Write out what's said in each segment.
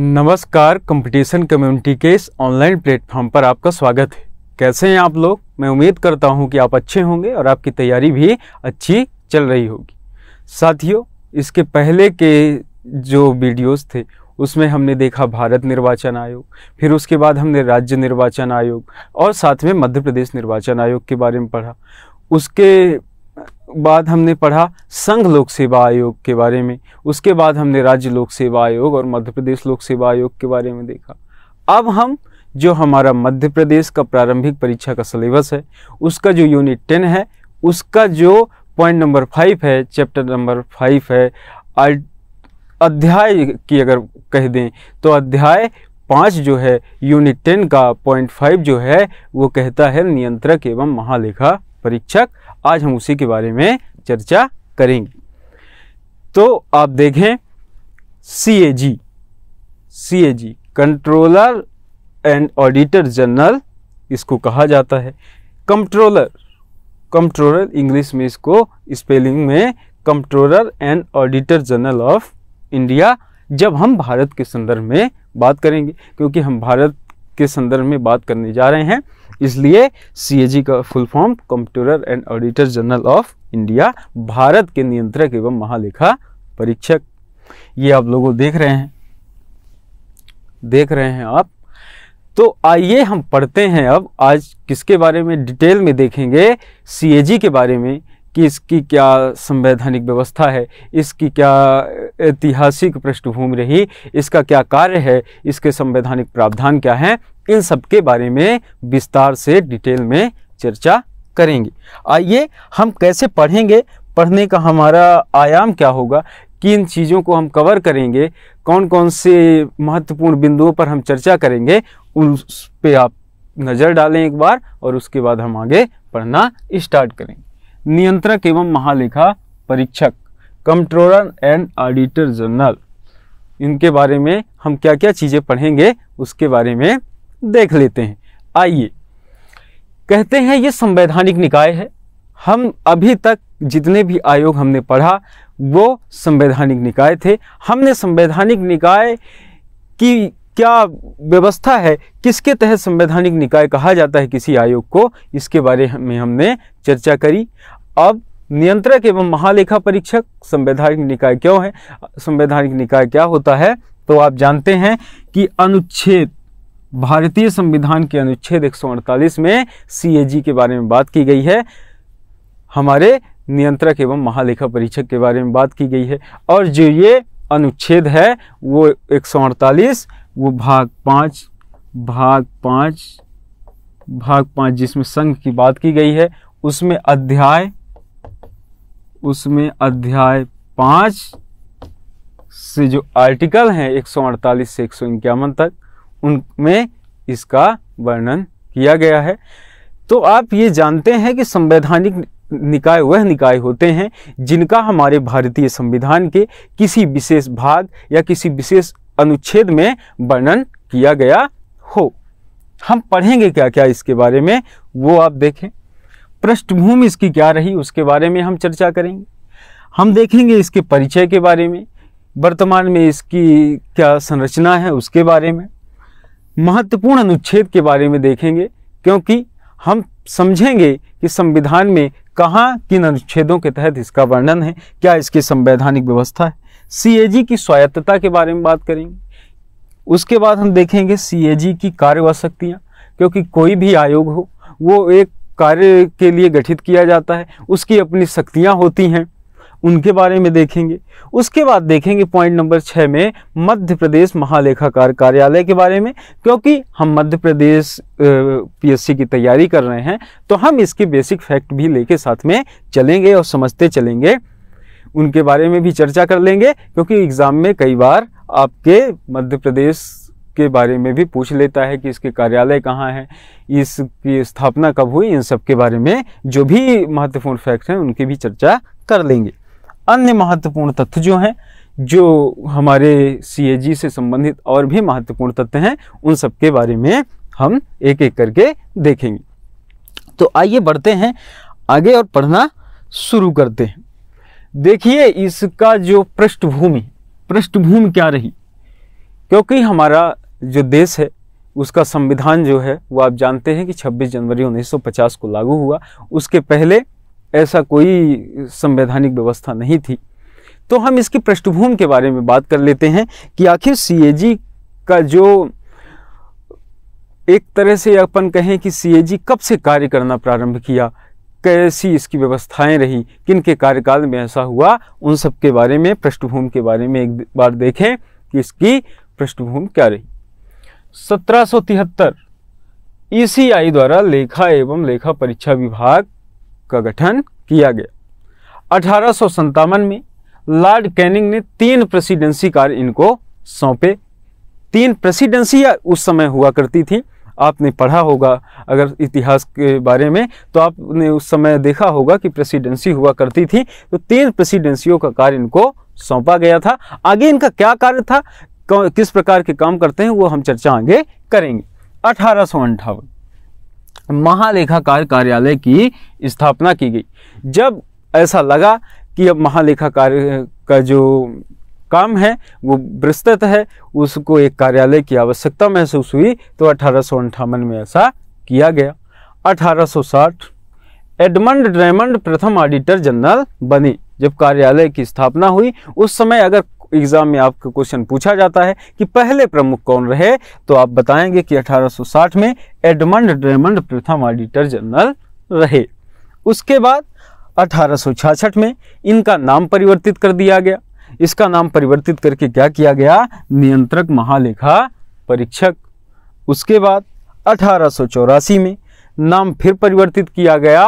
नमस्कार competition community के इस ऑनलाइन प्लेटफॉर्म पर आपका स्वागत है कैसे हैं आप लोग मैं उम्मीद करता हूं कि आप अच्छे होंगे और आपकी तैयारी भी अच्छी चल रही होगी साथियों इसके पहले के जो वीडियोस थे उसमें हमने देखा भारत निर्वाचन आयोग फिर उसके बाद हमने राज्य निर्वाचन आयोग और साथ में मध्य प्रदेश निर्वाचन आयोग के बारे में पढ़ा उसके बाद हमने पढ़ा संघ लोक सेवा आयोग के बारे में उसके बाद हमने राज्य लोक सेवा आयोग और मध्य प्रदेश लोक सेवा आयोग के बारे में देखा अब हम जो हमारा मध्य प्रदेश का प्रारंभिक परीक्षा का सिलेबस है उसका जो यूनिट टेन है उसका जो पॉइंट नंबर फाइव है चैप्टर नंबर फाइव है अध्याय की अगर कह दें तो अध्याय पाँच जो है यूनिट टेन का पॉइंट फाइव जो है वो कहता है नियंत्रक एवं महालेखा परीक्षक आज हम उसी के बारे में चर्चा करेंगे तो आप देखें C A G C A G controller and auditor general इसको कहा जाता है कंट्रोलर कंट्रोलर इंग्लिश में इसको स्पेलिंग में controller and auditor general of India जब हम भारत के संदर्भ में बात करेंगे क्योंकि हम भारत के संदर्भ में बात करने जा रहे हैं इसलिए सी का full form computer and auditor general of India Bharat के नियंत्रक एवं महालेखा परीक्षक ये आप लोगों देख रहे हैं देख रहे हैं आप तो आइए हम पढ़ते हैं अब आज किसके बारे में डिटेल में देखेंगे सी के बारे में कि इसकी क्या संवैधानिक व्यवस्था है इसकी क्या ऐतिहासिक पृष्ठभूमि रही इसका क्या कार्य है इसके संवैधानिक प्रावधान क्या हैं इन सब के बारे में विस्तार से डिटेल में चर्चा करेंगे आइए हम कैसे पढ़ेंगे पढ़ने का हमारा आयाम क्या होगा किन चीज़ों को हम कवर करेंगे कौन कौन से महत्वपूर्ण बिंदुओं पर हम चर्चा करेंगे उस पर आप नज़र डालें एक बार और उसके बाद हम आगे पढ़ना स्टार्ट करेंगे नियंत्रक एवं महालेखा परीक्षक कंट्रोलर एंड ऑडिटर जनरल इनके बारे में हम क्या क्या चीज़ें पढ़ेंगे उसके बारे में देख लेते हैं आइए कहते हैं ये संवैधानिक निकाय है हम अभी तक जितने भी आयोग हमने पढ़ा वो संवैधानिक निकाय थे हमने संवैधानिक निकाय की क्या व्यवस्था है किसके तहत संवैधानिक निकाय कहा जाता है किसी आयोग को इसके बारे में हमने चर्चा करी अब नियंत्रक एवं महालेखा परीक्षक संवैधानिक निकाय क्यों है संवैधानिक निकाय क्या होता है तो आप जानते हैं कि अनुच्छेद भारतीय संविधान के अनुच्छेद एक में सी के बारे में बात की गई है हमारे नियंत्रक एवं महालेखा परीक्षक के बारे में बात की गई है और जो ये अनुच्छेद है वो एक अड़तालीस वो भाग पाँच भाग पाँच भाग पाँच जिसमें संघ की बात की गई है उसमें अध्याय उसमें अध्याय पाँच से जो आर्टिकल हैं 148 से एक तक उनमें इसका वर्णन किया गया है तो आप ये जानते हैं कि संवैधानिक निकाय वह निकाय होते हैं जिनका हमारे भारतीय संविधान के किसी विशेष भाग या किसी विशेष अनुच्छेद में वर्णन किया गया हो हम पढ़ेंगे क्या क्या इसके बारे में वो आप देखें पृष्ठभूमि इसकी क्या रही उसके बारे में हम चर्चा करेंगे हम देखेंगे इसके परिचय के बारे में वर्तमान में इसकी क्या संरचना है उसके बारे में महत्वपूर्ण अनुच्छेद के बारे में देखेंगे क्योंकि हम समझेंगे कि संविधान में कहाँ किन अनुच्छेदों के तहत इसका वर्णन है क्या इसकी संवैधानिक व्यवस्था है सीएजी की स्वायत्तता के बारे में बात करेंगे उसके बाद हम देखेंगे सीएजी की कार्य शक्तियाँ क्योंकि कोई भी आयोग हो वो एक कार्य के लिए गठित किया जाता है उसकी अपनी शक्तियाँ होती हैं उनके बारे में देखेंगे उसके बाद देखेंगे पॉइंट नंबर छः में मध्य प्रदेश महालेखाकार कार्यालय के बारे में क्योंकि हम मध्य प्रदेश पीएससी की तैयारी कर रहे हैं तो हम इसके बेसिक फैक्ट भी लेके साथ में चलेंगे और समझते चलेंगे उनके बारे में भी चर्चा कर लेंगे क्योंकि एग्ज़ाम में कई बार आपके मध्य प्रदेश के बारे में भी पूछ लेता है कि इसके कार्यालय कहाँ हैं इसकी स्थापना कब हुई इन सब के बारे में जो भी महत्वपूर्ण फैक्ट हैं उनकी भी चर्चा कर लेंगे अन्य महत्वपूर्ण तथ्य जो हैं जो हमारे सी से संबंधित और भी महत्वपूर्ण तथ्य हैं उन सब के बारे में हम एक एक करके देखेंगे तो आइए बढ़ते हैं आगे और पढ़ना शुरू करते हैं देखिए इसका जो पृष्ठभूमि पृष्ठभूमि क्या रही क्योंकि हमारा जो देश है उसका संविधान जो है वो आप जानते हैं कि 26 जनवरी 1950 को लागू हुआ उसके पहले ऐसा कोई संवैधानिक व्यवस्था नहीं थी तो हम इसकी पृष्ठभूमि के बारे में बात कर लेते हैं कि आखिर सी का जो एक तरह से अपन कहें कि सी कब से कार्य करना प्रारंभ किया कैसी इसकी व्यवस्थाएं रही किन के कार्यकाल में ऐसा हुआ उन सब के बारे में पृष्ठभूमि के बारे में एक बार देखें कि इसकी पृष्ठभूमि क्या रही सत्रह सौ तिहत्तर ईसीआई e द्वारा लेखा एवं लेखा परीक्षा विभाग का गठन किया गया अठारह में लॉर्ड कैनिंग ने तीन प्रेसिडेंसी कार्य इनको सौंपे तीन प्रेसिडेंसी उस समय हुआ करती थी आपने पढ़ा होगा अगर इतिहास के बारे में तो आपने उस समय देखा होगा कि प्रेसिडेंसी हुआ करती थी तो तीन प्रेसिडेंसियों का कार्य इनको सौंपा गया था आगे इनका क्या कार्य था किस प्रकार के काम करते हैं वो हम चर्चा आगे करेंगे अठारह सौ अंठावन महालेखाकार कार्यालय की स्थापना की गई जब ऐसा लगा कि अब महालेखा कार्य का जो काम है वो विस्तृत है उसको एक कार्यालय की आवश्यकता महसूस हुई तो अठारह में ऐसा किया गया 1860 एडमंड ड्रेमंड प्रथम ऑडिटर जनरल बने जब कार्यालय की स्थापना हुई उस समय अगर एग्ज़ाम में आपका क्वेश्चन पूछा जाता है कि पहले प्रमुख कौन रहे तो आप बताएंगे कि 1860 में एडमंड ड्रेमंड प्रथम ऑडिटर जनरल रहे उसके बाद 1866 में इनका नाम परिवर्तित कर दिया गया इसका नाम परिवर्तित करके क्या किया गया नियंत्रक महालेखा परीक्षक उसके बाद अठारह में नाम फिर परिवर्तित किया गया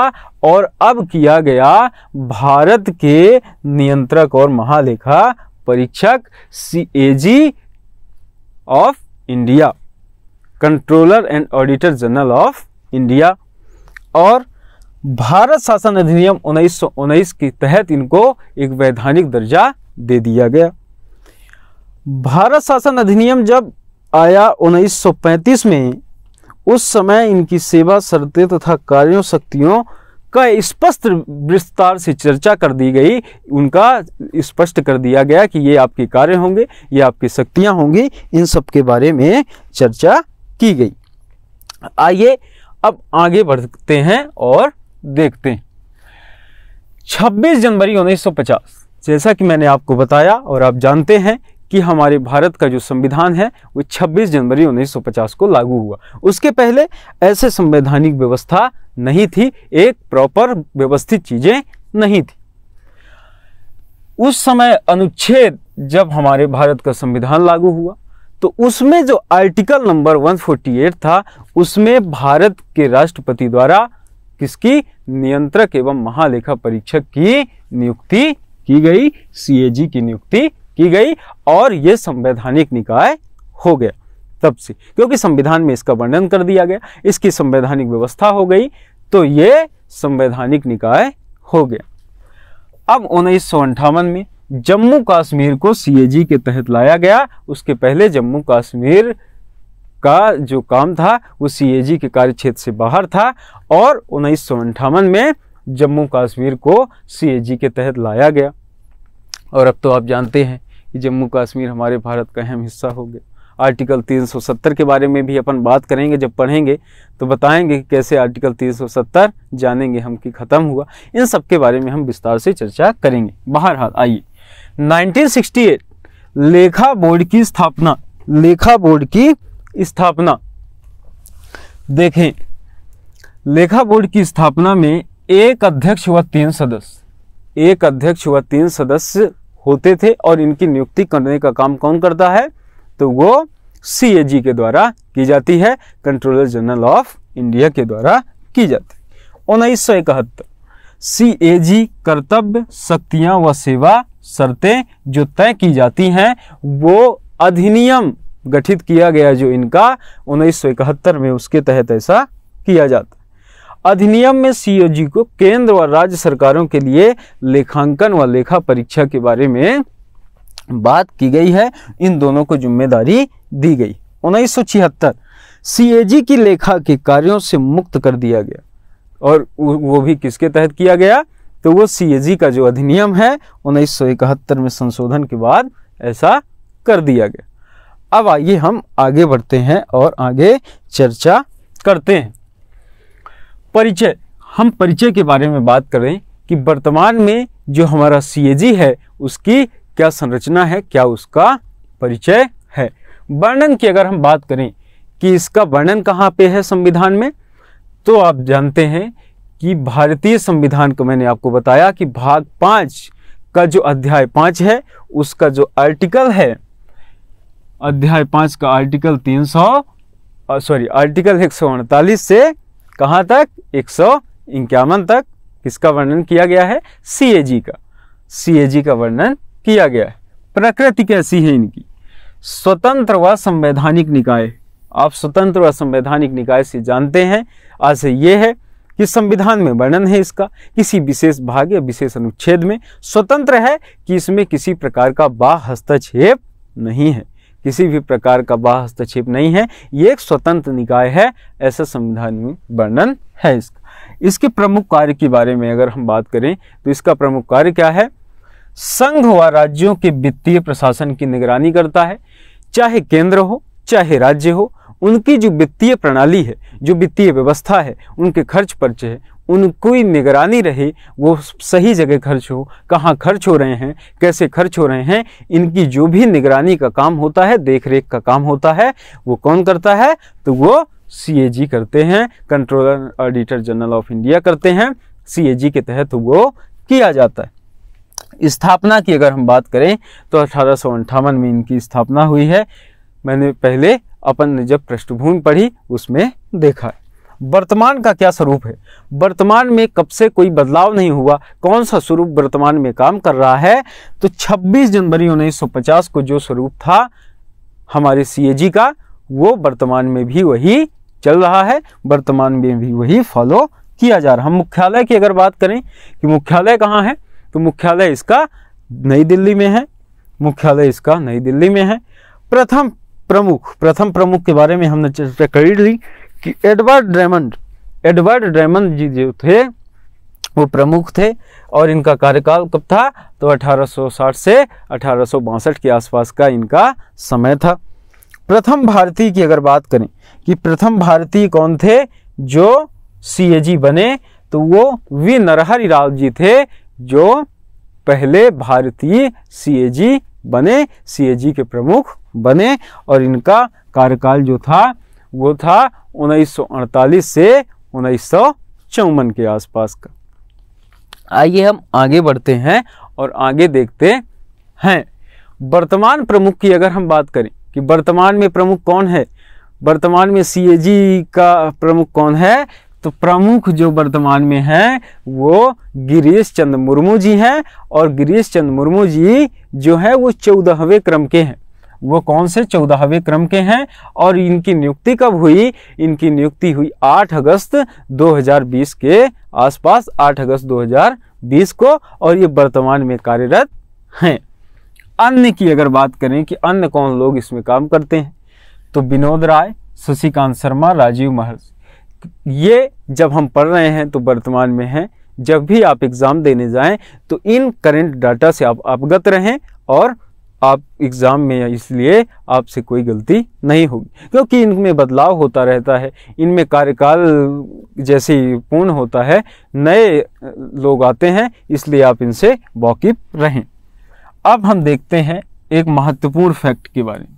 और अब किया गया भारत के नियंत्रक और महालेखा परीक्षक C A G of India controller and auditor general of India और भारत शासन अधिनियम उन्नीस के तहत इनको एक वैधानिक दर्जा दे दिया गया भारत शासन अधिनियम जब आया 1935 में उस समय इनकी सेवा शर्तें तथा कार्यों शक्तियों का स्पष्ट विस्तार से चर्चा कर दी गई उनका स्पष्ट कर दिया गया कि ये आपके कार्य होंगे ये आपकी शक्तियाँ होंगी इन सब के बारे में चर्चा की गई आइए अब आगे बढ़ते हैं और देखते हैं 26 जनवरी 1950 जैसा कि मैंने आपको बताया और आप जानते हैं कि हमारे भारत का जो संविधान है वो 26 जनवरी 1950 को लागू हुआ उसके पहले ऐसे संवैधानिक व्यवस्था नहीं थी एक प्रॉपर व्यवस्थित चीज़ें नहीं थी उस समय अनुच्छेद जब हमारे भारत का संविधान लागू हुआ तो उसमें जो आर्टिकल नंबर 148 था उसमें भारत के राष्ट्रपति द्वारा किसकी नियंत्रक एवं महालेखा परीक्षक की नियुक्ति की गई सीएजी की नियुक्ति की गई और यह संवैधानिक निकाय हो गया तब से क्योंकि संविधान में इसका वर्णन कर दिया गया इसकी संवैधानिक व्यवस्था हो गई तो ये संवैधानिक निकाय हो गया अब उन्नीस में जम्मू कश्मीर को सीएजी के तहत लाया गया उसके पहले जम्मू कश्मीर का जो काम था वो सीएजी के कार्य क्षेत्र से बाहर था और उन्नीस में जम्मू कश्मीर को सीएजी के तहत लाया गया और अब तो आप जानते हैं कि जम्मू कश्मीर हमारे भारत का अहम हिस्सा हो गया आर्टिकल 370 के बारे में भी अपन बात करेंगे जब पढ़ेंगे तो बताएंगे कि कैसे आर्टिकल 370 जानेंगे हम कि ख़त्म हुआ इन सब के बारे में हम विस्तार से चर्चा करेंगे बहरहाल आइए 1968 लेखा बोर्ड की स्थापना लेखा बोर्ड की स्थापना देखें लेखा बोर्ड की स्थापना में एक अध्यक्ष व तीन सदस्य एक अध्यक्ष व तीन सदस्य होते थे और इनकी नियुक्ति करने का काम कौन करता है तो वो सी के द्वारा की जाती है कंट्रोलर जनरल ऑफ इंडिया के द्वारा की जाती है उन्नीस सौ इकहत्तर सी ए जी कर्तव्य शक्तियां व सेवा शर्तें जो तय की जाती हैं वो अधिनियम गठित किया गया जो इनका उन्नीस में उसके तहत ऐसा किया जाता अधिनियम में सीओजी को केंद्र व राज्य सरकारों के लिए लेखांकन व लेखा परीक्षा के बारे में बात की गई है इन दोनों को जिम्मेदारी दी गई उन्नीस सौ छिहत्तर सीएजी की लेखा के कार्यों से मुक्त कर दिया गया और वो भी किसके तहत किया गया तो वो सीएजी का जो अधिनियम है उन्नीस में संशोधन के बाद ऐसा कर दिया गया अब आइए हम आगे बढ़ते हैं और आगे चर्चा करते हैं परिचय हम परिचय के बारे में बात करें कि वर्तमान में जो हमारा सी है उसकी क्या संरचना है क्या उसका परिचय है वर्णन की अगर हम बात करें कि इसका वर्णन कहाँ पे है संविधान में तो आप जानते हैं कि भारतीय संविधान को मैंने आपको बताया कि भाग पाँच का जो अध्याय पाँच है उसका जो आर्टिकल है अध्याय पांच का आर्टिकल तीन सौ सॉरी आर्टिकल एक सौ अड़तालीस से कहाँ तक एक सौ इक्यावन तक किसका वर्णन किया गया है सी ए जी का सी ए जी का वर्णन किया गया है प्रकृति कैसी है इनकी स्वतंत्र व संवैधानिक निकाय आप स्वतंत्र व संवैधानिक निकाय से जानते हैं आज ये है कि संविधान में वर्णन है इसका किसी विशेष भाग या विशेष अनुच्छेद में स्वतंत्र है कि इसमें किसी प्रकार का बा हस्तक्षेप नहीं है किसी भी प्रकार का बाह हस्तक्षेप नहीं है ये एक स्वतंत्र निकाय है ऐसा संविधान में वर्णन है इसका इसके प्रमुख कार्य के बारे में अगर हम बात करें तो इसका प्रमुख कार्य क्या है संघ व राज्यों के वित्तीय प्रशासन की निगरानी करता है चाहे केंद्र हो चाहे राज्य हो उनकी जो वित्तीय प्रणाली है जो वित्तीय व्यवस्था है उनके खर्च पर्चे है उनकी निगरानी रहे वो सही जगह खर्च हो कहाँ खर्च हो रहे हैं कैसे खर्च हो रहे हैं इनकी जो भी निगरानी का काम होता है देख रेख का काम होता है वो कौन करता है तो वो सी करते हैं controller auditor general of India करते हैं सी के तहत वो किया जाता है स्थापना की अगर हम बात करें तो अठारह में इनकी स्थापना हुई है मैंने पहले अपन ने जब पृष्ठभूमि पढ़ी उसमें देखा वर्तमान का क्या स्वरूप है वर्तमान में कब से कोई बदलाव नहीं हुआ कौन सा स्वरूप वर्तमान में काम कर रहा है तो 26 जनवरी 1950 को जो स्वरूप था हमारे सीएजी का वो वर्तमान में भी वही चल रहा है वर्तमान में भी वही फॉलो किया जा रहा है हम मुख्यालय की अगर बात करें कि मुख्यालय कहाँ है तो मुख्यालय इसका नई दिल्ली में है मुख्यालय इसका नई दिल्ली में है प्रथम प्रमुख प्रथम प्रमुख के बारे में हमने चर्चा करी ली कि एडवर्ड ड्रेमंड एडवर्ड ड्रेमंड जी जो थे वो प्रमुख थे और इनका कार्यकाल कब था तो 1860 से अठारह के आसपास का इनका समय था प्रथम भारतीय की अगर बात करें कि प्रथम भारतीय कौन थे जो सी बने तो वो वी नरहरि राव जी थे जो पहले भारतीय सी बने सी के प्रमुख बने और इनका कार्यकाल जो था वो था 1948 से उन्नीस के आसपास का आइए हम आगे बढ़ते हैं और आगे देखते हैं वर्तमान प्रमुख की अगर हम बात करें कि वर्तमान में प्रमुख कौन है वर्तमान में सी का प्रमुख कौन है तो प्रमुख जो वर्तमान में है वो गिरीश चंद्र मुर्मू जी हैं और गिरीश चंद्र मुर्मू जी जो है वो चौदहवें क्रम के हैं वो कौन से चौदहवें क्रम के हैं और इनकी नियुक्ति कब हुई इनकी नियुक्ति हुई 8 अगस्त 2020 के आसपास 8 अगस्त 2020 को और ये वर्तमान में कार्यरत हैं अन्य की अगर बात करें कि अन्य कौन लोग इसमें काम करते हैं तो विनोद राय शशिकांत शर्मा राजीव महर्ष ये जब हम पढ़ रहे हैं तो वर्तमान में हैं जब भी आप एग्ज़ाम देने जाएं तो इन करंट डाटा से आप अवगत रहें और आप एग्ज़ाम में इसलिए आपसे कोई गलती नहीं होगी क्योंकि इनमें बदलाव होता रहता है इनमें कार्यकाल जैसे पूर्ण होता है नए लोग आते हैं इसलिए आप इनसे वाकिफ रहें अब हम देखते हैं एक महत्वपूर्ण फैक्ट के बारे में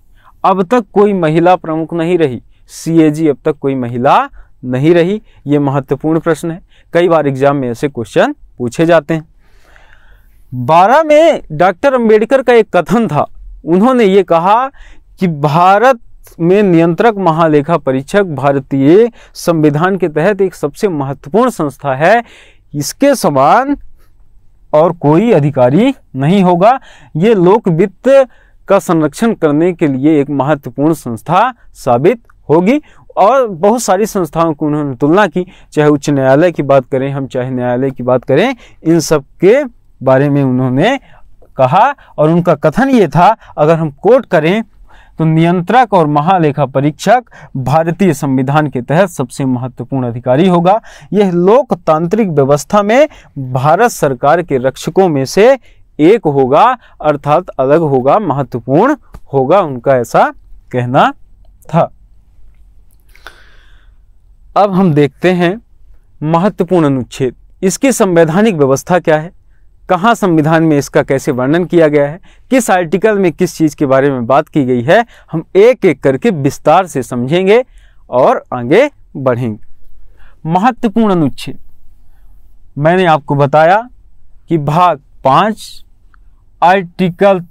अब तक कोई महिला प्रमुख नहीं रही सी अब तक कोई महिला नहीं रही ये महत्वपूर्ण प्रश्न है कई बार एग्जाम में ऐसे क्वेश्चन पूछे जाते हैं बारह में डॉक्टर अंबेडकर का एक कथन था उन्होंने ये कहा कि भारत में नियंत्रक महालेखा परीक्षक भारतीय संविधान के तहत एक सबसे महत्वपूर्ण संस्था है इसके समान और कोई अधिकारी नहीं होगा ये लोक वित्त का संरक्षण करने के लिए एक महत्वपूर्ण संस्था साबित होगी और बहुत सारी संस्थाओं की उन्होंने तुलना की चाहे उच्च न्यायालय की बात करें हम चाहे न्यायालय की बात करें इन सब के बारे में उन्होंने कहा और उनका कथन ये था अगर हम कोट करें तो नियंत्रक और महालेखा परीक्षक भारतीय संविधान के तहत सबसे महत्वपूर्ण अधिकारी होगा यह लोकतांत्रिक व्यवस्था में भारत सरकार के रक्षकों में से एक होगा अर्थात अलग होगा महत्वपूर्ण होगा उनका ऐसा कहना था अब हम देखते हैं महत्वपूर्ण अनुच्छेद इसकी संवैधानिक व्यवस्था क्या है कहाँ संविधान में इसका कैसे वर्णन किया गया है किस आर्टिकल में किस चीज़ के बारे में बात की गई है हम एक एक करके विस्तार से समझेंगे और आगे बढ़ेंगे महत्वपूर्ण अनुच्छेद मैंने आपको बताया कि भाग पाँच आर्टिकल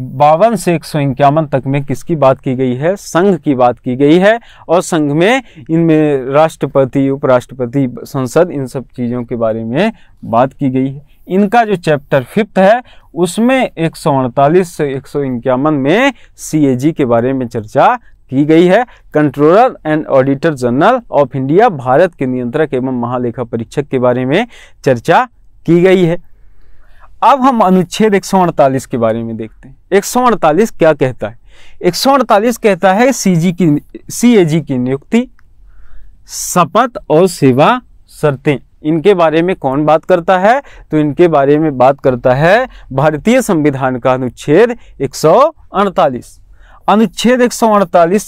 बावन से एक सौ इक्यावन तक में किसकी बात की गई है संघ की बात की गई है और संघ में इनमें राष्ट्रपति उपराष्ट्रपति संसद इन सब चीज़ों के बारे में बात की गई है इनका जो चैप्टर फिफ्थ है उसमें एक सौ अड़तालीस से एक सौ इक्यावन में सी के बारे में चर्चा की गई है controller and auditor general of India Bharat के नियंत्रक एवं महालेखा परीक्षक के बारे में चर्चा की गई है अब हम अनुच्छेद अड़तालीस के बारे में देखते हैं अड़तालीस क्या कहता है अड़तालीस कहता है सीजी की सीएजी की नियुक्ति शपथ और सेवा शर्तें इनके बारे में कौन बात करता है तो इनके बारे में बात करता है भारतीय संविधान का अनुच्छेद एक अनुच्छेद एक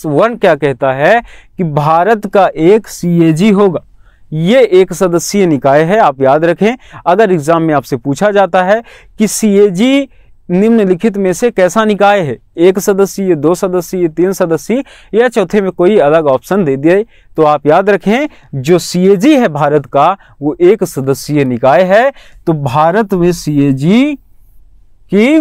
वन क्या कहता है कि भारत का एक सीएजी होगा ये एक सदस्यीय निकाय है आप याद रखें अगर एग्जाम में आपसे पूछा जाता है कि सीएजी निम्नलिखित में से कैसा निकाय है एक सदस्यीय दो सदस्यीय तीन सदस्यीय या चौथे में कोई अलग ऑप्शन दे दिए तो आप याद रखें जो सीएजी है भारत का वो एक सदस्यीय निकाय है तो भारत में सीएजी की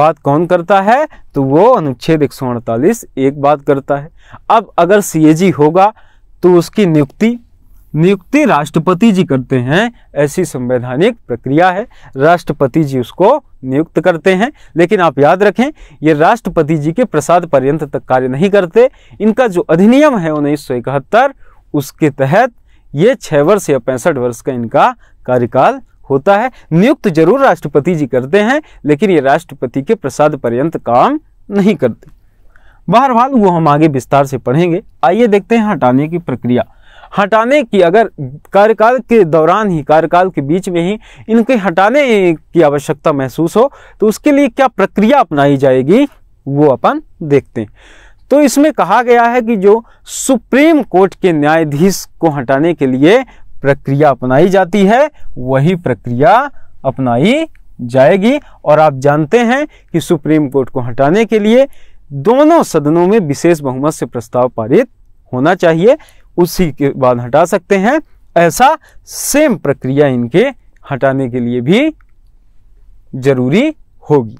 बात कौन करता है तो वो अनुच्छेद एक सौ अड़तालीस एक बात करता है अब अगर सीएजी होगा तो उसकी नियुक्ति नियुक्ति राष्ट्रपति जी करते हैं ऐसी संवैधानिक प्रक्रिया है राष्ट्रपति जी उसको नियुक्त करते हैं लेकिन आप याद रखें ये राष्ट्रपति जी के प्रसाद पर्यंत तक कार्य नहीं करते इनका जो अधिनियम है उन्नीस उसके तहत ये छः वर्ष या पैंसठ वर्ष का इनका कार्यकाल होता है नियुक्त जरूर राष्ट्रपति जी करते हैं लेकिन ये राष्ट्रपति के प्रसाद पर्यंत काम नहीं करते बहरहाल वो हम आगे विस्तार से पढ़ेंगे आइए देखते हैं हटाने की प्रक्रिया हटाने की अगर कार्यकाल के दौरान ही कार्यकाल के बीच में ही इनके हटाने की आवश्यकता महसूस हो तो उसके लिए क्या प्रक्रिया अपनाई जाएगी वो अपन देखते हैं तो इसमें कहा गया है कि जो सुप्रीम कोर्ट के न्यायाधीश को हटाने के लिए प्रक्रिया अपनाई जाती है वही प्रक्रिया अपनाई जाएगी और आप जानते हैं कि सुप्रीम कोर्ट को हटाने के लिए दोनों सदनों में विशेष बहुमत से प्रस्ताव पारित होना चाहिए उसी के बाद हटा सकते हैं ऐसा सेम प्रक्रिया इनके हटाने के लिए भी जरूरी होगी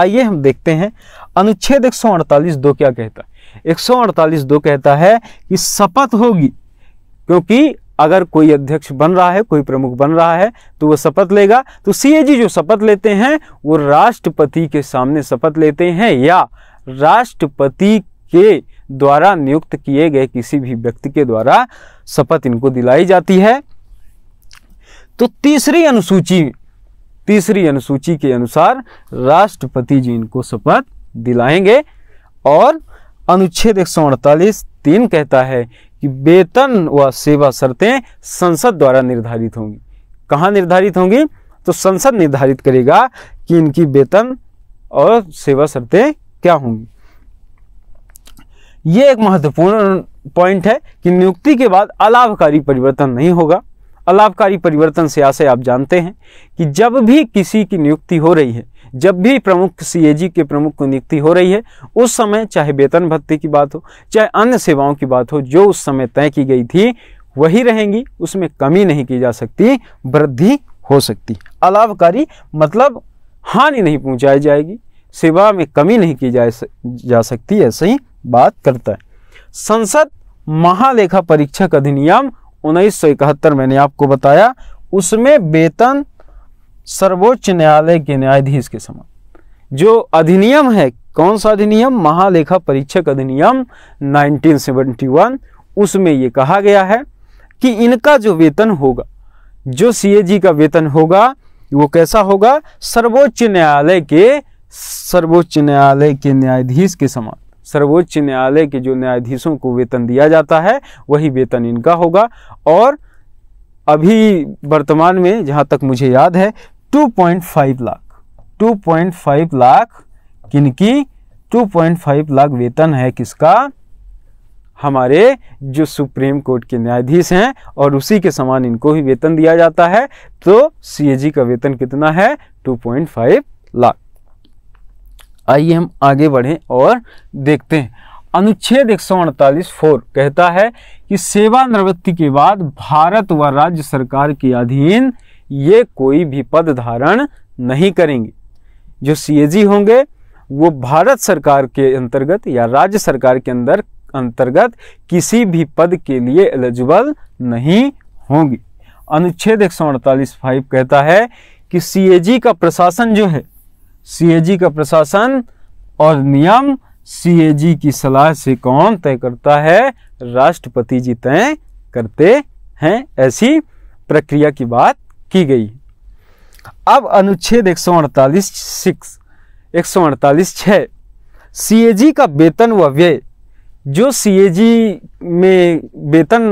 आइए हम देखते हैं अनुच्छेद 148 दो क्या कहता है 148 दो कहता है कि शपथ होगी क्योंकि अगर कोई अध्यक्ष बन रहा है कोई प्रमुख बन रहा है तो वह शपथ लेगा तो सीएजी जो शपथ लेते हैं वो राष्ट्रपति के सामने शपथ लेते हैं या राष्ट्रपति के द्वारा नियुक्त किए गए किसी भी व्यक्ति के द्वारा शपथ इनको दिलाई जाती है तो तीसरी अनुसूची तीसरी अनुसूची के अनुसार राष्ट्रपति जी इनको शपथ दिलाएंगे और अनुच्छेद एक सौ अड़तालीस तीन कहता है कि वेतन व सेवा शर्तें संसद द्वारा निर्धारित होंगी कहाँ निर्धारित होंगी तो संसद निर्धारित करेगा कि इनकी वेतन और सेवा शर्तें क्या होंगी ये एक महत्वपूर्ण पॉइंट है कि नियुक्ति के बाद अलाभकारी परिवर्तन नहीं होगा अलाभकारी परिवर्तन से आशय आप जानते हैं कि जब भी किसी की नियुक्ति हो रही है जब भी प्रमुख सीएजी के प्रमुख की नियुक्ति हो रही है उस समय चाहे वेतन भत्ते की बात हो चाहे अन्य सेवाओं की बात हो जो उस समय तय की गई थी वही रहेंगी उसमें कमी नहीं की जा सकती वृद्धि हो सकती अलाभकारी मतलब हानि नहीं पहुँचाई जाएगी सेवा में कमी नहीं की जा सकती ऐसे ही बात करता है संसद महालेखा परीक्षक अधिनियम इकहत्तर मैंने आपको बताया उसमें वेतन सर्वोच्च न्यायालय के न्यायाधीश के समान जो अधिनियम है कौन सा अधिनियम महालेखा परीक्षक अधिनियम 1971 उसमें यह कहा गया है कि इनका जो वेतन होगा जो सीएजी का वेतन होगा वो कैसा होगा सर्वोच्च न्यायालय के सर्वोच्च न्यायालय के न्यायाधीश के समान सर्वोच्च न्यायालय के जो न्यायाधीशों को वेतन दिया जाता है वही वेतन इनका होगा और अभी वर्तमान में जहां तक मुझे याद है 2.5 लाख 2.5 लाख किनकी 2.5 लाख वेतन है किसका हमारे जो सुप्रीम कोर्ट के न्यायाधीश हैं और उसी के समान इनको ही वेतन दिया जाता है तो सीएजी का वेतन कितना है 2.5 लाख आइए हम आगे बढ़ें और देखते हैं अनुच्छेद एक सौ अड़तालीस फोर कहता है कि सेवानिवृत्ति के बाद भारत व राज्य सरकार के अधीन ये कोई भी पद धारण नहीं करेंगे जो सीएजी होंगे वो भारत सरकार के अंतर्गत या राज्य सरकार के अंदर अंतर्गत किसी भी पद के लिए एलिजिबल नहीं होंगे अनुच्छेद एक सौ अड़तालीस फाइव कहता है कि सीएजी का प्रशासन जो है सीएजी का प्रशासन और नियम सीएजी की सलाह से कौन तय करता है राष्ट्रपति जी तय करते हैं ऐसी प्रक्रिया की बात की गई अब अनुच्छेद एक सौ अड़तालीस सिक्स एक सौ अड़तालीस छ सी का वेतन व व्यय जो सीएजी में वेतन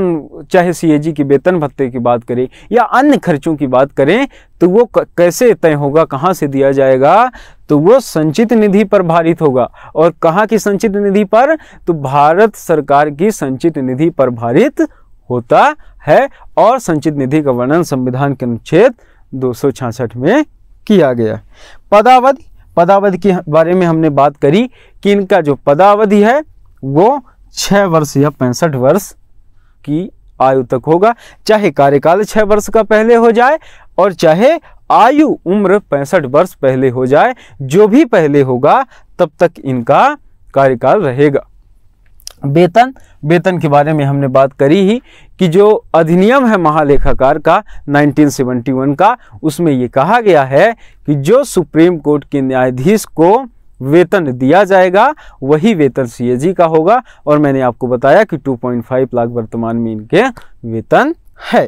चाहे सीएजी की वेतन भत्ते की बात करें या अन्य खर्चों की बात करें तो वो कैसे तय होगा कहाँ से दिया जाएगा तो वो संचित निधि पर भारित होगा और कहाँ की संचित निधि पर तो भारत सरकार की संचित निधि पर भारित होता है और संचित निधि का वर्णन संविधान के अनुच्छेद दो में किया गया पदावधि पदावधि के बारे में हमने बात करी कि इनका जो पदावधि है वो छः वर्ष या पैंसठ वर्ष की आयु तक होगा चाहे कार्यकाल छः वर्ष का पहले हो जाए और चाहे आयु उम्र पैंसठ वर्ष पहले हो जाए जो भी पहले होगा तब तक इनका कार्यकाल रहेगा वेतन वेतन के बारे में हमने बात करी ही कि जो अधिनियम है महालेखाकार का 1971 का उसमें ये कहा गया है कि जो सुप्रीम कोर्ट के न्यायाधीश को वेतन दिया जाएगा वही वेतन सीएजी का होगा और मैंने आपको बताया कि 2.5 लाख वर्तमान में इनके वेतन है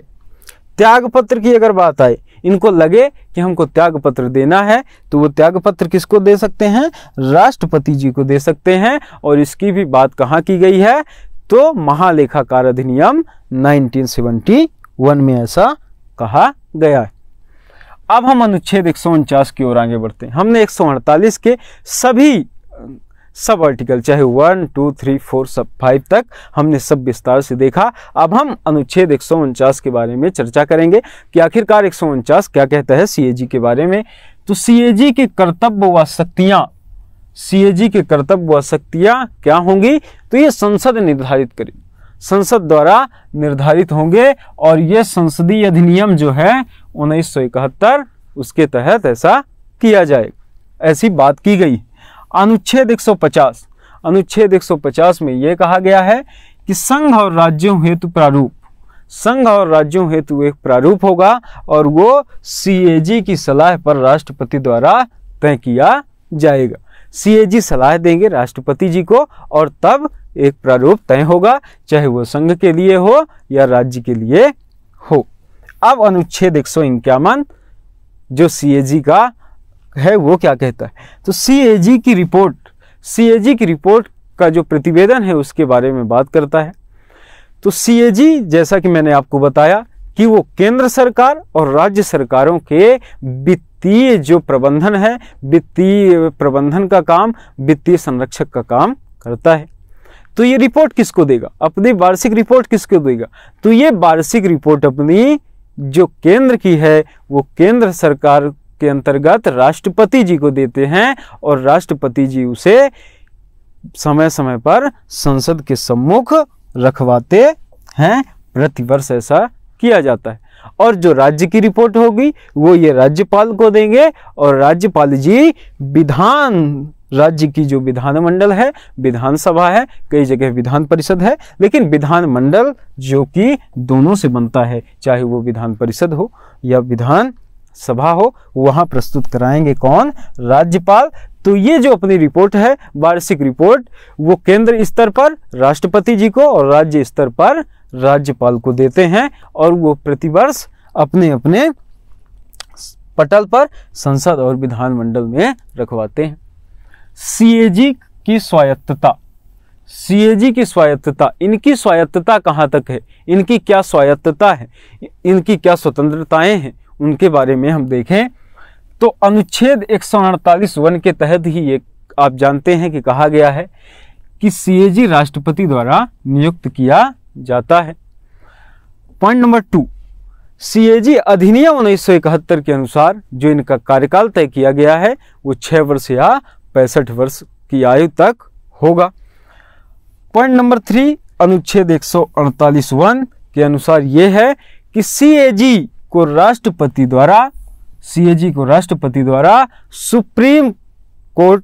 त्याग पत्र की अगर बात आए इनको लगे कि हमको त्याग पत्र देना है तो वो त्याग पत्र किसको दे सकते हैं राष्ट्रपति जी को दे सकते हैं और इसकी भी बात कहाँ की गई है तो महालेखाकार अधिनियम 1971 में ऐसा कहा गया है अब हम अनुच्छेद एक की ओर आगे बढ़ते हैं हमने एक के सभी सब आर्टिकल चाहे वन टू थ्री फोर सब फाइव तक हमने सब विस्तार से देखा अब हम अनुच्छेद एक के बारे में चर्चा करेंगे कि आखिरकार एक क्या कहता है सी के बारे में तो सी के कर्तव्य व शक्तियाँ सी के कर्तव्य व शक्तियाँ क्या होंगी तो ये संसद निर्धारित करेगी संसद द्वारा निर्धारित होंगे और ये संसदीय अधिनियम जो है उन्नीस उसके तहत ऐसा किया जाएगा ऐसी बात की गई अनुच्छेद 150 अनुच्छेद 150 में यह कहा गया है कि संघ और राज्यों हेतु प्रारूप संघ और राज्यों हेतु एक प्रारूप होगा और वो सी की सलाह पर राष्ट्रपति द्वारा तय किया जाएगा सी सलाह देंगे राष्ट्रपति जी को और तब एक प्रारूप तय होगा चाहे वो संघ के लिए हो या राज्य के लिए हो अब अनुच्छेद एक जो सी का है वो क्या कहता है तो सी की रिपोर्ट सी की रिपोर्ट का जो प्रतिवेदन है उसके बारे में बात करता है तो सी जैसा कि मैंने आपको बताया कि वो केंद्र सरकार और राज्य सरकारों के वित्तीय जो प्रबंधन है वित्तीय प्रबंधन का काम वित्तीय संरक्षक का काम करता है तो ये रिपोर्ट किसको देगा अपनी वार्षिक रिपोर्ट किसको देगा तो ये वार्षिक रिपोर्ट अपनी जो केंद्र की है वो केंद्र सरकार के अंतर्गत राष्ट्रपति जी को देते हैं और राष्ट्रपति जी उसे समय समय पर संसद के सम्मुख रखवाते हैं प्रतिवर्ष ऐसा किया जाता है और जो राज्य की रिपोर्ट होगी वो ये राज्यपाल को देंगे और राज्यपाल जी विधान राज्य की जो विधानमंडल है विधानसभा है कई जगह विधान परिषद है लेकिन विधानमंडल जो कि दोनों से बनता है चाहे वो विधान परिषद हो या विधान सभा हो वहाँ प्रस्तुत कराएंगे कौन राज्यपाल तो ये जो अपनी रिपोर्ट है वार्षिक रिपोर्ट वो केंद्र स्तर पर राष्ट्रपति जी को और राज्य स्तर पर राज्यपाल को देते हैं और वो प्रतिवर्ष अपने अपने पटल पर संसद और विधानमंडल में रखवाते हैं सीएजी की स्वायत्तता सीएजी की स्वायत्तता इनकी स्वायत्तता कहाँ तक है इनकी क्या स्वायत्तता है इनकी क्या स्वतंत्रताएं हैं उनके बारे में हम देखें तो अनुच्छेद एक सौ अड़तालीस वन के तहत ही ये आप जानते हैं कि कहा गया है कि सीएजी राष्ट्रपति द्वारा नियुक्त किया जाता है पॉइंट नंबर टू सीएजी अधिनियम उन्नीस के अनुसार जो इनका कार्यकाल तय किया गया है वो छह वर्ष या पैंसठ वर्ष की आयु तक होगा पॉइंट नंबर थ्री अनुच्छेद एक वन के अनुसार यह है कि सीएजी को राष्ट्रपति द्वारा सीएजी को राष्ट्रपति द्वारा सुप्रीम कोर्ट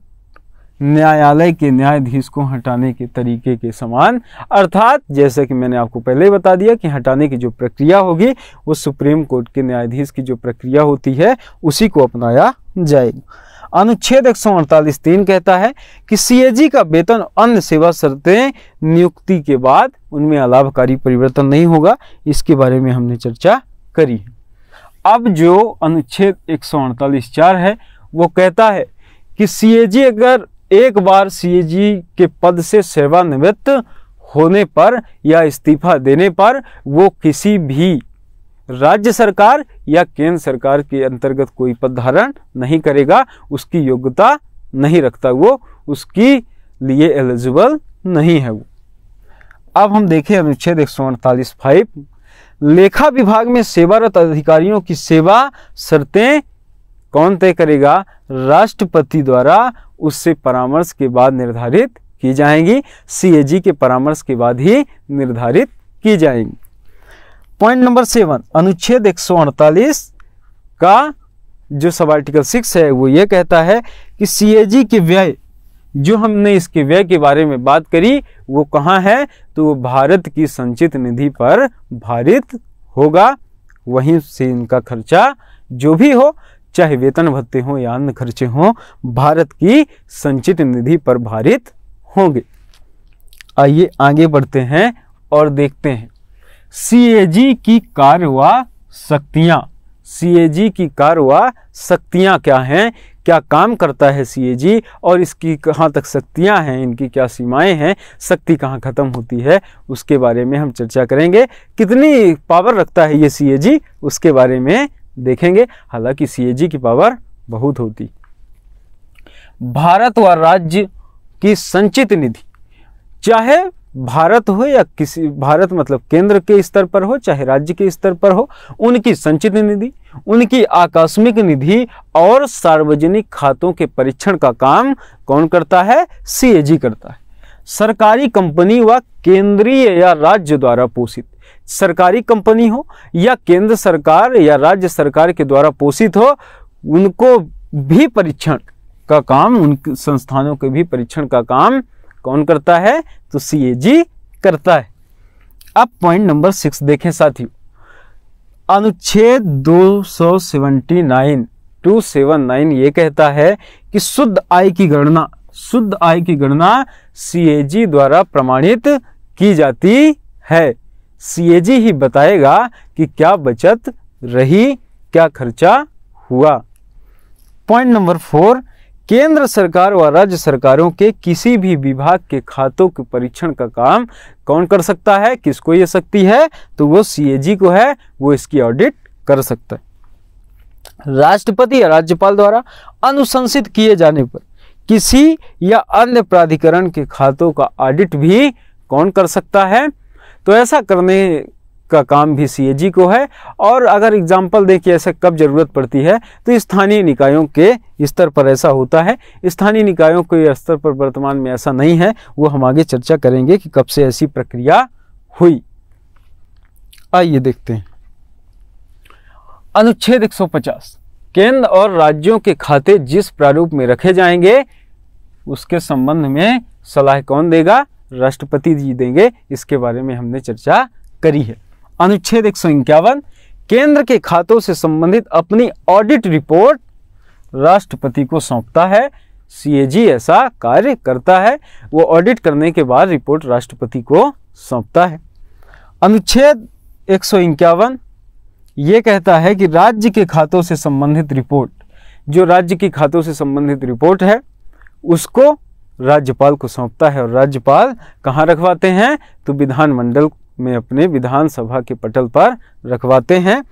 न्यायालय के न्यायाधीश को हटाने के तरीके के समान अर्थात जैसे कि मैंने आपको पहले ही बता दिया कि हटाने की जो प्रक्रिया होगी वो सुप्रीम कोर्ट के न्यायाधीश की जो प्रक्रिया होती है उसी को अपनाया जाएगा अनुच्छेद एक सौ अड़तालीस तीन कहता है कि सीएजी का वेतन अन्य सेवा शर्तें नियुक्ति के बाद उनमें अलाभकारी परिवर्तन नहीं होगा इसके बारे में हमने चर्चा करी है अब जो अनुच्छेद एक सौ अड़तालीस चार है वो कहता है कि सीएजी अगर एक बार सीएजी के पद से सेवानिवृत्त होने पर या इस्तीफा देने पर वो किसी भी राज्य सरकार या केंद्र सरकार के अंतर्गत कोई पद धारण नहीं करेगा उसकी योग्यता नहीं रखता वो उसकी लिए एलिजिबल नहीं है वो अब हम देखें अनुच्छेद एक सौ अड़तालीस फाइव लेखा विभाग में सेवारत अधिकारियों की सेवा शर्तें कौन तय करेगा राष्ट्रपति द्वारा उससे परामर्श के बाद निर्धारित की जाएंगी सीएजी के परामर्श के बाद ही निर्धारित की जाएंगी पॉइंट नंबर सेवन अनुच्छेद एक का जो सब आर्टिकल सिक्स है वो ये कहता है कि जी के व्यय जो हमने इसके व्यय के बारे में बात करी वो कहाँ है तो वो भारत की संचित निधि पर भारित होगा वहीं से इनका खर्चा जो भी हो चाहे वेतन भत्ते हों या अन्य खर्चे हों भारत की संचित निधि पर भारित होंगे आइए आगे बढ़ते हैं और देखते हैं सी की कार्य शक्तियाँ सी की कार्य शक्तियाँ क्या हैं क्या काम करता है सी और इसकी कहाँ तक शक्तियाँ हैं इनकी क्या सीमाएं हैं शक्ति कहाँ ख़त्म होती है उसके बारे में हम चर्चा करेंगे कितनी पावर रखता है ये सी उसके बारे में देखेंगे हालांकि सी की पावर बहुत होती भारत व राज्य की संचित निधि चाहे भारत हो या किसी भारत मतलब केंद्र के स्तर पर हो चाहे राज्य के स्तर पर हो उनकी संचित निधि उनकी आकस्मिक निधि और सार्वजनिक खातों के परीक्षण का काम कौन करता है सीएजी करता है सरकारी कंपनी व केंद्रीय या राज्य द्वारा पोषित सरकारी कंपनी हो या केंद्र सरकार या राज्य सरकार के द्वारा पोषित हो उनको भी परीक्षण का काम उन संस्थानों के भी परीक्षण का काम कौन करता है तो सी करता है अब पॉइंट नंबर सिक्स देखें साथियों अनुच्छेद 279 279 ये कहता है कि शुद्ध आय की गणना शुद्ध आय की गणना सीएजी द्वारा प्रमाणित की जाती है सीएजी ही बताएगा कि क्या बचत रही क्या खर्चा हुआ पॉइंट नंबर फोर केंद्र सरकार व राज्य सरकारों के किसी भी विभाग के खातों के परीक्षण का काम कौन कर सकता है किसको ये सकती है तो वो सीएजी को है वो इसकी ऑडिट कर सकता है राष्ट्रपति या राज्यपाल द्वारा अनुशंसित किए जाने पर किसी या अन्य प्राधिकरण के खातों का ऑडिट भी कौन कर सकता है तो ऐसा करने का काम भी सीएजी को है और अगर एग्जाम्पल दें कि ऐसा कब ज़रूरत पड़ती है तो स्थानीय निकायों के स्तर पर ऐसा होता है स्थानीय निकायों के स्तर पर वर्तमान में ऐसा नहीं है वो हम आगे चर्चा करेंगे कि कब से ऐसी प्रक्रिया हुई आइए देखते हैं अनुच्छेद 150 केंद्र और राज्यों के खाते जिस प्रारूप में रखे जाएंगे उसके संबंध में सलाह कौन देगा राष्ट्रपति जी देंगे इसके बारे में हमने चर्चा करी है अनुच्छेद एक केंद्र के खातों से संबंधित अपनी ऑडिट रिपोर्ट राष्ट्रपति को सौंपता है सीएजी ऐसा कार्य करता है वो ऑडिट करने के बाद रिपोर्ट राष्ट्रपति को सौंपता है अनुच्छेद एक ये कहता है कि राज्य के खातों से संबंधित रिपोर्ट जो राज्य के खातों से संबंधित रिपोर्ट है उसको राज्यपाल को सौंपता है और राज्यपाल कहाँ रखवाते हैं तो विधानमंडल में अपने विधानसभा के पटल पर रखवाते हैं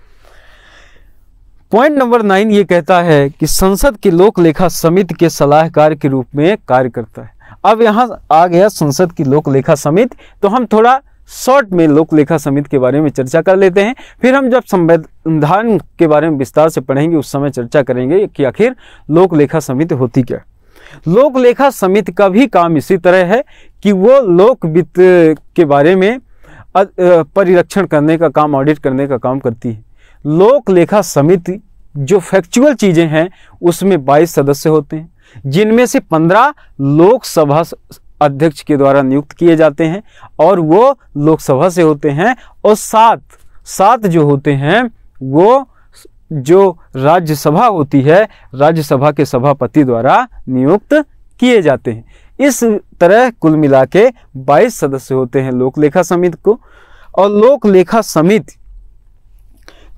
पॉइंट नंबर नाइन ये कहता है कि संसद की लोक लेखा समिति के सलाहकार के रूप में कार्य करता है अब यहाँ आ गया संसद की लोक लेखा समिति तो हम थोड़ा शॉर्ट में लोक लेखा समिति के बारे में चर्चा कर लेते हैं फिर हम जब संविधान के बारे में विस्तार से पढ़ेंगे उस समय चर्चा करेंगे कि आखिर लोक लेखा समिति होती क्या लोक लेखा समिति का भी काम इसी तरह है कि वो लोक वित्त के बारे में परिरक्षण करने का काम ऑडिट करने का काम करती है लोक लेखा समिति जो फैक्चुअल चीज़ें हैं उसमें 22 सदस्य होते हैं जिनमें से 15 लोकसभा अध्यक्ष के द्वारा नियुक्त किए जाते हैं और वो लोकसभा से होते हैं और सात सात जो होते हैं वो जो राज्यसभा होती है राज्यसभा के सभापति द्वारा नियुक्त किए जाते हैं इस तरह कुल मिला के बाईस सदस्य होते हैं लोक लेखा समिति को और लोक लेखा समिति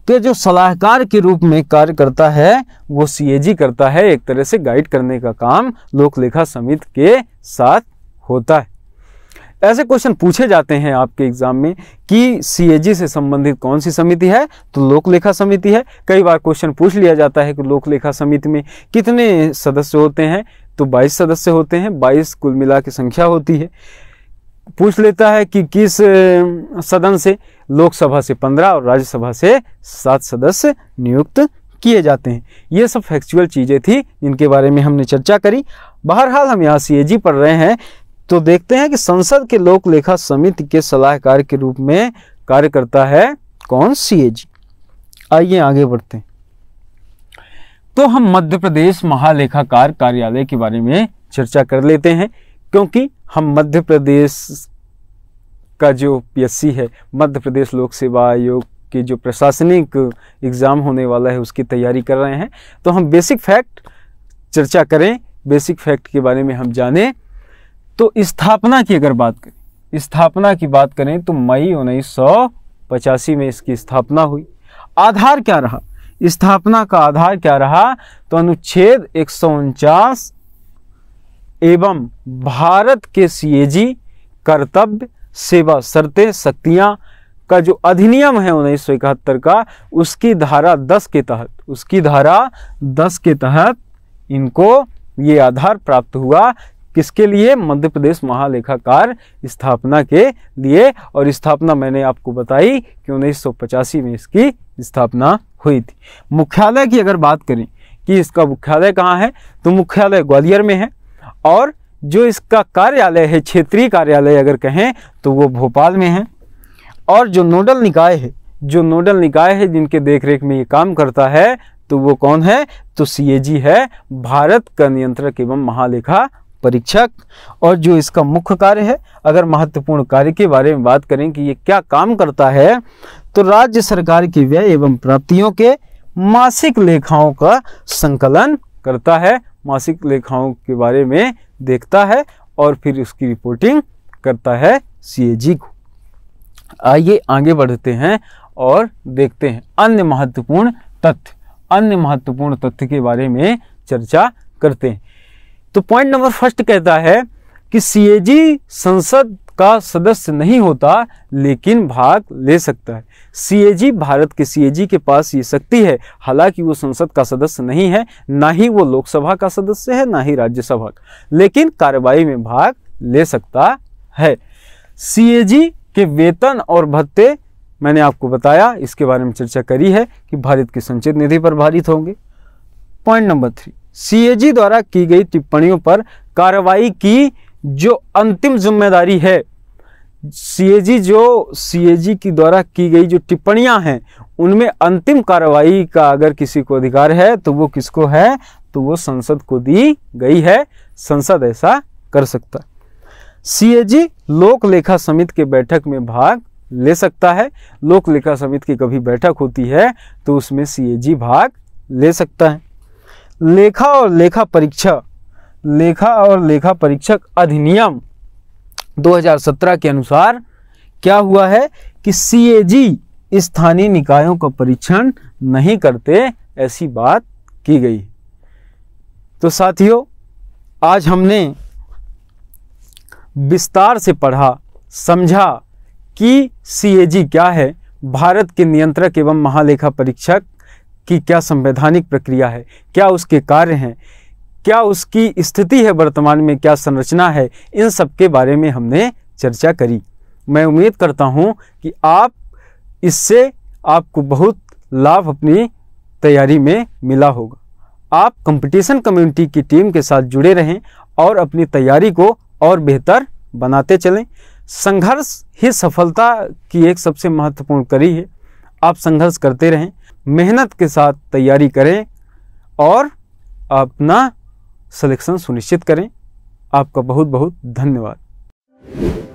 के जो सलाहकार के रूप में कार्य करता है वो सीएजी करता है एक तरह से गाइड करने का काम लोक लेखा समिति के साथ होता है ऐसे क्वेश्चन पूछे जाते हैं आपके एग्जाम में कि सीएजी से संबंधित कौन सी समिति है तो लोक लेखा समिति है कई बार क्वेश्चन पूछ लिया जाता है कि लोक लेखा समिति में कितने सदस्य होते हैं तो 22 सदस्य होते हैं 22 कुल मिला की संख्या होती है पूछ लेता है कि किस सदन से लोकसभा से 15 और राज्यसभा से सात सदस्य नियुक्त किए जाते हैं ये सब फैक्चुअल चीज़ें थी जिनके बारे में हमने चर्चा करी बहरहाल हम यहाँ सी पढ़ रहे हैं तो देखते हैं कि संसद के लोक लेखा समिति के सलाहकार के रूप में कार्य करता है कौन सी आइए आगे बढ़ते हैं तो हम मध्य प्रदेश महालेखाकार कार्यालय के बारे में चर्चा कर लेते हैं क्योंकि हम मध्य प्रदेश का जो पीएससी है मध्य प्रदेश लोक सेवा आयोग की जो प्रशासनिक एग्ज़ाम होने वाला है उसकी तैयारी कर रहे हैं तो हम बेसिक फैक्ट चर्चा करें बेसिक फैक्ट के बारे में हम जाने तो स्थापना की अगर बात करें स्थापना की बात करें तो मई उन्नीस में इसकी स्थापना हुई आधार क्या रहा स्थापना का आधार क्या रहा तो अनुच्छेद एक एवं भारत के सीएजी कर्तव्य सेवा शर्तें शक्तियां का जो अधिनियम है उन्नीस का उसकी धारा 10 के तहत उसकी धारा 10 के तहत इनको ये आधार प्राप्त हुआ किसके लिए मध्य प्रदेश महालेखाकार स्थापना के लिए और स्थापना मैंने आपको बताई कि उन्नीस में इसकी स्थापना हुई थी मुख्यालय की अगर बात करें कि इसका मुख्यालय कहाँ है तो मुख्यालय ग्वालियर में है और जो इसका कार्यालय है क्षेत्रीय कार्यालय अगर कहें तो वो भोपाल में है और जो नोडल निकाय है जो नोडल निकाय है जिनके देखरेख में ये काम करता है तो वो कौन है तो सीएजी है भारत का नियंत्रक एवं महालेखा परीक्षक और जो इसका मुख्य कार्य है अगर महत्वपूर्ण कार्य के बारे में बात करें कि ये क्या काम करता है तो राज्य सरकार की व्यय एवं प्राप्तियों के मासिक लेखाओं का संकलन करता है मासिक लेखाओं के बारे में देखता है और फिर उसकी रिपोर्टिंग करता है सीएजी को आइए आगे बढ़ते हैं और देखते हैं अन्य महत्वपूर्ण तथ्य अन्य महत्वपूर्ण तथ्य के बारे में चर्चा करते हैं तो पॉइंट नंबर फर्स्ट कहता है कि सीएजी संसद का सदस्य नहीं होता लेकिन भाग ले सकता है सीएजी भारत के सीएजी के पास ये शक्ति है हालांकि वो संसद का सदस्य नहीं है ना ही वो लोकसभा का सदस्य है ना ही राज्यसभा का लेकिन कार्रवाई में भाग ले सकता है सीएजी के वेतन और भत्ते मैंने आपको बताया इसके बारे में चर्चा करी है कि भारत की संचित निधि पर भारित होंगे पॉइंट नंबर थ्री सीएजी द्वारा की गई टिप्पणियों पर कार्रवाई की जो अंतिम जिम्मेदारी है सीएजी जो सीएजी की द्वारा की गई जो टिप्पणियां हैं उनमें अंतिम कार्रवाई का अगर किसी को अधिकार है तो वो किसको है तो वो संसद को दी गई है संसद ऐसा कर सकता सीएजी लोक लेखा समिति के बैठक में भाग ले सकता है लोक लेखा समिति की कभी बैठक होती है तो उसमें सीएजी भाग ले सकता है लेखा और लेखा परीक्षा लेखा और लेखा परीक्षक अधिनियम 2017 के अनुसार क्या हुआ है कि सीएजी स्थानीय निकायों का परीक्षण नहीं करते ऐसी बात की गई तो साथियों आज हमने विस्तार से पढ़ा समझा कि सी क्या है भारत के नियंत्रक एवं महालेखा परीक्षक की क्या संवैधानिक प्रक्रिया है क्या उसके कार्य हैं क्या उसकी स्थिति है वर्तमान में क्या संरचना है इन सब के बारे में हमने चर्चा करी मैं उम्मीद करता हूँ कि आप इससे आपको बहुत लाभ अपनी तैयारी में मिला होगा आप कंपटीशन कम्युनिटी की टीम के साथ जुड़े रहें और अपनी तैयारी को और बेहतर बनाते चलें संघर्ष ही सफलता की एक सबसे महत्वपूर्ण कड़ी है आप संघर्ष करते रहें मेहनत के साथ तैयारी करें और अपना सिलेक्शन सुनिश्चित करें आपका बहुत बहुत धन्यवाद